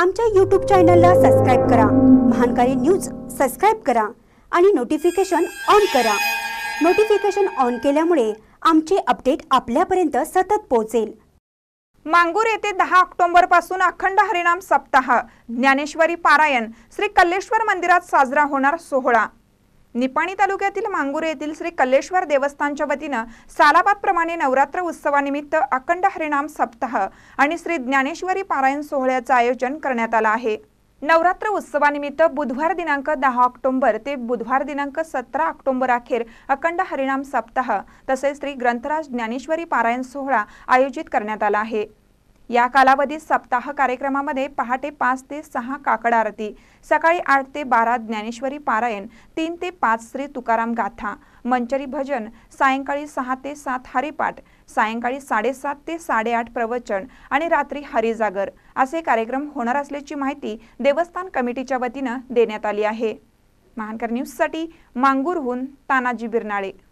आमच्या यूट्यूब चॅनलला सबस्क्राईब करा महानकारी न्यूज सबस्क्राईब करा आणि नोटिफिकेशन ऑन करा नोटिफिकेशन ऑन केल्यामुळे आमचे अपडेट आपल्यापर्यंत सतत पोहोचेल मांगूर येथे दहा ऑक्टोबर पासून अखंड हरिणाम सप्ताह ज्ञानेश्वरी पारायण श्री कल्लेश्वर मंदिरात साजरा होणार सोहळा निपाणी तालुक्यातील मांगुरे येथील श्री कल्लेश्वर देवस्थानच्या वतीनं सालाबादप्रमाणे नवरात्र उत्सवानिमित्त अखंड हरिणाम सप्ताह आणि श्री ज्ञानेश्वरी पारायण सोहळ्याचं आयोजन करण्यात आलं आहे नवरात्र उत्सवानिमित्त बुधवार दिनांक दहा ऑक्टोंबर ते बुधवार दिनांक सतरा ऑक्टोंबर अखेर अखंड हरिणाम सप्ताह तसेच श्री ग्रंथराज ज्ञानेश्वरी पारायण सोहळा आयोजित करण्यात आला आहे या कालावधीत सप्ताह कार्यक्रमामध्ये पहाटे पाच ते सहा काकड आरती सकाळी आठ ते बारा ज्ञानेश्वरी पारायण तीन ते पाच श्री तुकाराम गाथा मंचरी भजन सायंकाळी सहा ते सात हरिपाठ सायंकाळी साडेसात ते साडेआठ प्रवचन आणि रात्री हरिजागर असे कार्यक्रम होणार असल्याची माहिती देवस्थान कमिटीच्या वतीनं देण्यात आली आहे महानकर न्यूजसाठी मांगूरहून तानाजी बिरनाळे